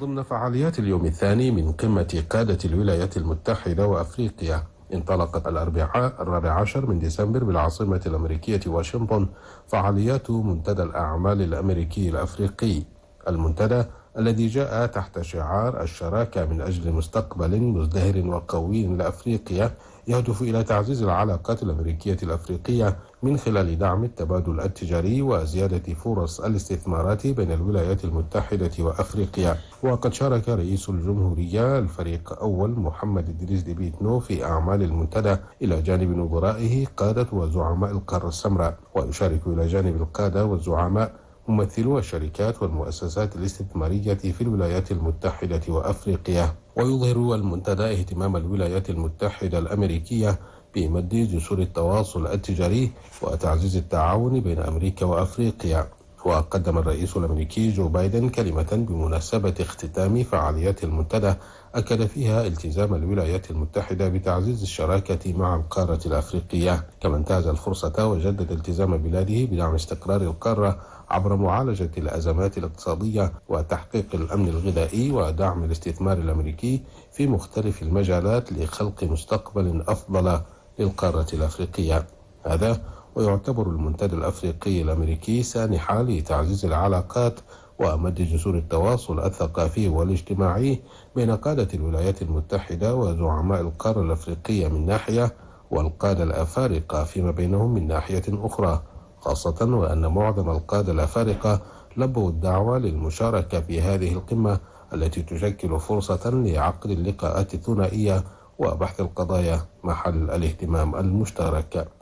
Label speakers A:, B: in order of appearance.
A: ضمن فعاليات اليوم الثاني من قمة قادة الولايات المتحدة وأفريقيا انطلقت الأربعاء الرابع عشر من ديسمبر بالعاصمة الأمريكية واشنطن فعاليات منتدى الأعمال الأمريكي الأفريقي المنتدى الذي جاء تحت شعار الشراكة من أجل مستقبل مزدهر وقوي لأفريقيا يهدف إلى تعزيز العلاقات الأمريكية الأفريقية من خلال دعم التبادل التجاري وزيادة فرص الاستثمارات بين الولايات المتحدة وأفريقيا وقد شارك رئيس الجمهورية الفريق أول محمد إدريس ديبيتنو في أعمال المنتدى إلى جانب نظرائه قادة وزعماء القارة السمراء ويشارك إلى جانب القادة والزعماء ممثلو الشركات والمؤسسات الاستثمارية في الولايات المتحدة وأفريقيا ويظهر المنتدى اهتمام الولايات المتحدة الأمريكية بمد جسور التواصل التجاري وتعزيز التعاون بين أمريكا وأفريقيا وقدم الرئيس الأمريكي جو بايدن كلمة بمناسبة اختتام فعاليات المنتدى أكد فيها التزام الولايات المتحدة بتعزيز الشراكة مع القارة الأفريقية كما انتهز الفرصة وجدد التزام بلاده بدعم استقرار القارة عبر معالجة الأزمات الاقتصادية وتحقيق الأمن الغذائي ودعم الاستثمار الأمريكي في مختلف المجالات لخلق مستقبل أفضل للقارة الأفريقية هذا ويعتبر المنتدى الأفريقي الأمريكي سانحة لتعزيز العلاقات ومد جسور التواصل الثقافي والاجتماعي بين قادة الولايات المتحدة وزعماء القارة الأفريقية من ناحية والقادة الأفارقة فيما بينهم من ناحية أخرى خاصة وأن معظم القادة الأفارقة لبوا الدعوة للمشاركة في هذه القمة التي تشكل فرصة لعقد اللقاءات الثنائية وبحث القضايا محل الاهتمام المشترك